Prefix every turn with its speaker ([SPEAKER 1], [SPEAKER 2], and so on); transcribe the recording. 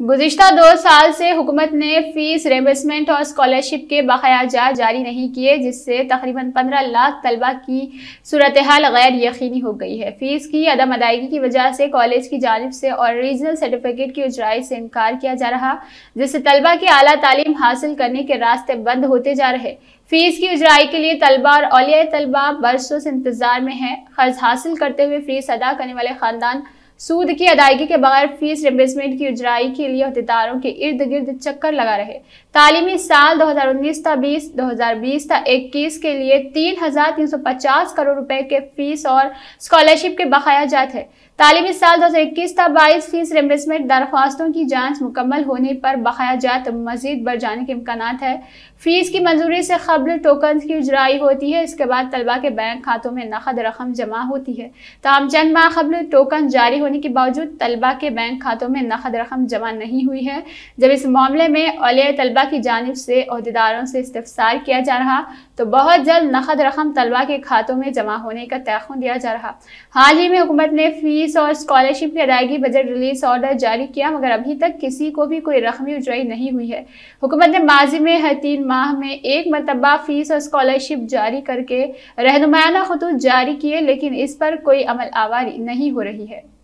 [SPEAKER 1] गुजशत दो साल से हुकूमत ने फीस रेम्बर्समेंट और स्कॉलरशिप के बकायाजात जारी नहीं किए जिससे तकरीबन पंद्रह लाख तलबा की सूरत हाल गैर यकीनी हो गई है फ़ीस की अदम अदायगी की वजह से कॉलेज की जानब से और रीजनल सर्टिफिकेट की उजराई से इनकार किया जा रहा जिससे तलबा की अली तालीम हासिल करने के रास्ते बंद होते जा रहे फ़ीस की उजराई के लिए तलबा और अलिया तलबा बरसों से इंतज़ार में हैं कर्ज हासिल करते हुए फ़ीस अदा करने वाले ख़ानदान सूद की अदायगी के बगैर फीस रिप्लेसमेंट की उजराई के लिए अहदेदारों के इर्द गिर्द चक्कर लगा रहे तालीमी साल 2019 था 20 2020 था के लिए 3,350 करोड़ रुपए के फीस और स्कॉलरशिप के बकाया जात है तालीमी साल 2021 था बाईस फीस रिप्लेसमेंट दरख्वास्तों की जांच मुकम्मल होने पर बकाया जात मजीद बढ़ जाने के इम्कान है फीस की मंजूरी से कबल टोकन की उजराई होती है इसके बाद तलबा के बैंक खातों में नकद रकम जमा होती है तमाम चंद माह कबल टोकन जारी होने के बावजूद तलबा के बैंक खातों में नकद रकम जमा नहीं हुई है जब इस मामले में अलिया तलबा की जानब से अहदेदारों से इस्तफसार किया जा रहा तो बहुत जल्द नकद रकम तलबा के खातों में जमा होने का तयन दिया जा रहा हाल ही में हुकूमत ने फीस और स्कॉलरशिप की अदायगी बजट रिलीज ऑर्डर जारी किया मगर अभी तक किसी को भी कोई रकमी उजाई नहीं हुई है हुकूमत ने माजी में हर तीन माह में एक मरतबा फीस और स्कॉलरशिप जारी करके रहनुमाना खतूत जारी किए लेकिन इस पर कोई अमल आवारी नहीं हो रही है